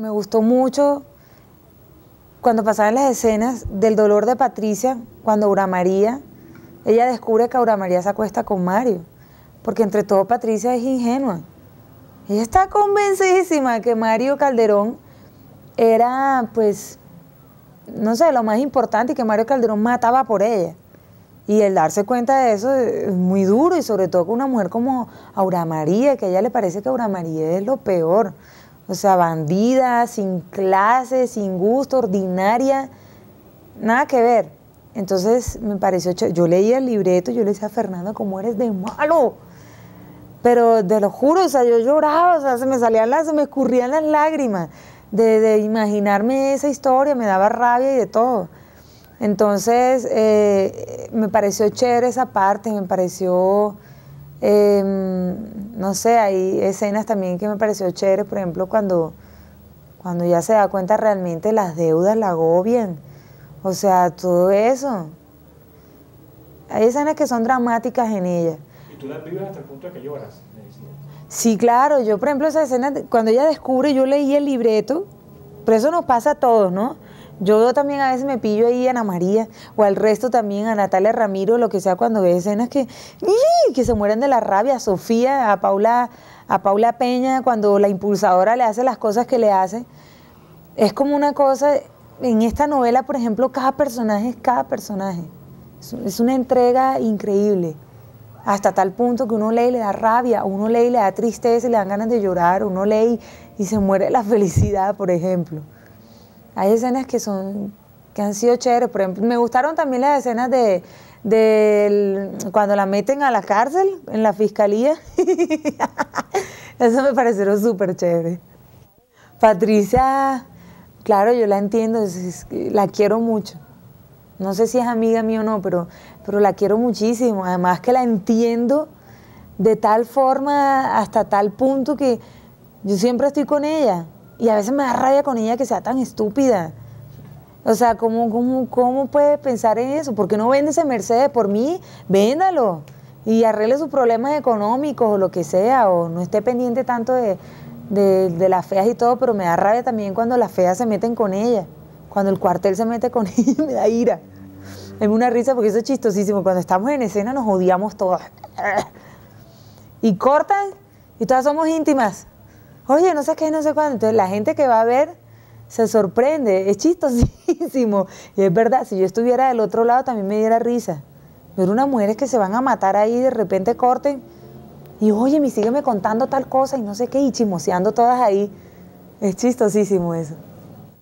Me gustó mucho cuando pasaban las escenas del dolor de Patricia, cuando Aura María, ella descubre que Aura María se acuesta con Mario, porque entre todo Patricia es ingenua. Ella está convencidísima que Mario Calderón era, pues, no sé, lo más importante y que Mario Calderón mataba por ella. Y el darse cuenta de eso es muy duro y sobre todo con una mujer como Aura María, que a ella le parece que Aura María es lo peor. O sea, bandida, sin clase, sin gusto, ordinaria, nada que ver. Entonces me pareció, yo leía el libreto, yo le decía a Fernando, ¿cómo eres de malo? Pero te lo juro, o sea, yo lloraba, o sea, se me salían las, se me escurrían las lágrimas de, imaginarme esa historia, me daba rabia y de todo. Entonces, eh, me pareció chévere esa parte, me pareció Em, no sé, hay escenas también que me pareció chévere, por ejemplo, cuando, cuando ya se da cuenta realmente las deudas la agobian. O sea, todo eso. Hay escenas que son dramáticas en ella. ¿Y tú las vives hasta el punto de que lloras? Sí, claro. Yo, por ejemplo, esa escena, cuando ella descubre, yo leí el libreto, pero eso nos pasa a todos, ¿no? Yo también a veces me pillo ahí a Ana María o al resto también, a Natalia Ramiro, lo que sea, cuando ve escenas que, que se mueren de la rabia, a Sofía, a Paula, a Paula Peña, cuando la impulsadora le hace las cosas que le hace. Es como una cosa, en esta novela, por ejemplo, cada personaje es cada personaje. Es una entrega increíble, hasta tal punto que uno lee y le da rabia, uno lee y le da tristeza y le dan ganas de llorar, uno lee y se muere la felicidad, por ejemplo. Hay escenas que son que han sido chéveres. Por ejemplo, me gustaron también las escenas de, cuando la meten a la cárcel, en la fiscalía. Eso me pareció súper chévere. Patricia, claro, yo la entiendo, la quiero mucho. No sé si es amiga mía o no, pero, pero la quiero muchísimo. Además que la entiendo de tal forma, hasta tal punto que yo siempre estoy con ella. Y a veces me da rabia con ella que sea tan estúpida. O sea, ¿cómo, cómo, cómo puede pensar en eso? ¿Por qué no vende ese Mercedes por mí? Véndalo y arregle sus problemas económicos o lo que sea, o no esté pendiente tanto de, de, las feas y todo, pero me da rabia también cuando las feas se meten con ella, cuando el cuartel se mete con ella, me da ira. Es una risa porque eso es chistosísimo. Cuando estamos en escena nos odiamos todas. Y cortan y todas somos íntimas oye, no sé qué, no sé cuándo. Entonces la gente que va a ver se sorprende, es chistosísimo. Y es verdad, si yo estuviera del otro lado también me diera risa. Pero unas mujeres que se van a matar ahí, de repente corten, y oye, me sígueme contando tal cosa y no sé qué, y chismoseando todas ahí. Es chistosísimo eso.